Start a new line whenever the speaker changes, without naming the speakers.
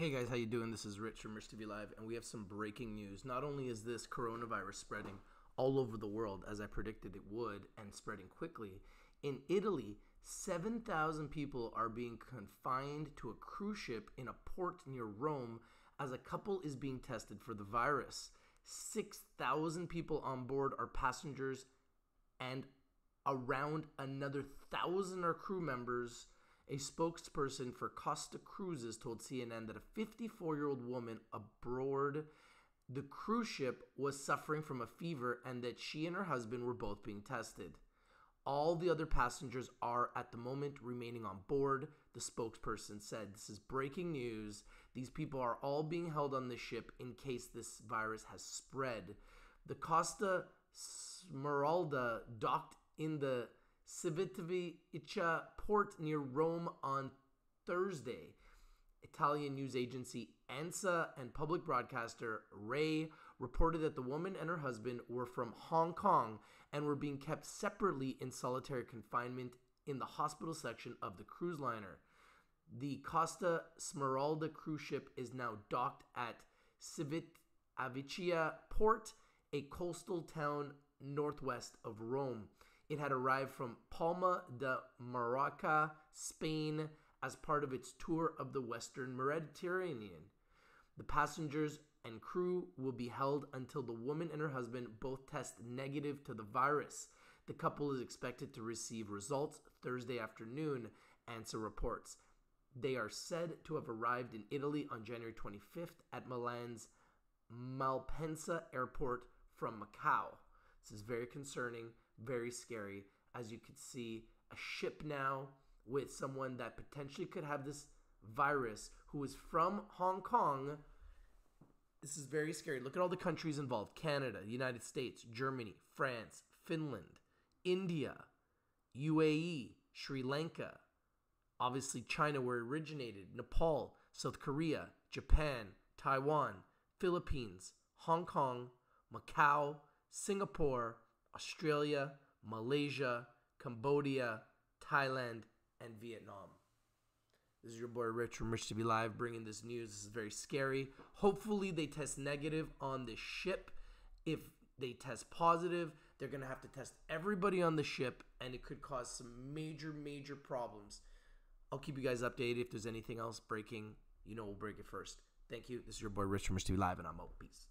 Hey guys, how you doing? This is Rich from Rich TV Live, and we have some breaking news. Not only is this coronavirus spreading all over the world, as I predicted it would, and spreading quickly, in Italy, 7,000 people are being confined to a cruise ship in a port near Rome as a couple is being tested for the virus. 6,000 people on board are passengers, and around another thousand are crew members a spokesperson for Costa Cruises told CNN that a 54 year old woman aboard the cruise ship was suffering from a fever and that she and her husband were both being tested. All the other passengers are at the moment remaining on board, the spokesperson said. This is breaking news. These people are all being held on the ship in case this virus has spread. The Costa Smeralda docked in the Civitavecchia port near Rome on Thursday. Italian news agency ANSA and public broadcaster Ray reported that the woman and her husband were from Hong Kong and were being kept separately in solitary confinement in the hospital section of the cruise liner. The Costa Smeralda cruise ship is now docked at Civitavecchia port, a coastal town northwest of Rome. It had arrived from Palma de Mallorca, Spain, as part of its tour of the Western Mediterranean. The passengers and crew will be held until the woman and her husband both test negative to the virus. The couple is expected to receive results Thursday afternoon, ANSA reports. They are said to have arrived in Italy on January 25th at Milan's Malpensa airport from Macau. This is very concerning, very scary. As you can see, a ship now with someone that potentially could have this virus who is from Hong Kong. This is very scary. Look at all the countries involved Canada, United States, Germany, France, Finland, India, UAE, Sri Lanka, obviously China, where it originated, Nepal, South Korea, Japan, Taiwan, Philippines, Hong Kong, Macau, Singapore, Australia, Malaysia, Cambodia, Thailand, and Vietnam. This is your boy Rich from Rich to Be Live bringing this news. This is very scary. Hopefully, they test negative on this ship. If they test positive, they're going to have to test everybody on the ship, and it could cause some major, major problems. I'll keep you guys updated if there's anything else breaking. You know, we'll break it first. Thank you. This is your boy Rich from Rich TV Live, and I'm out. Peace.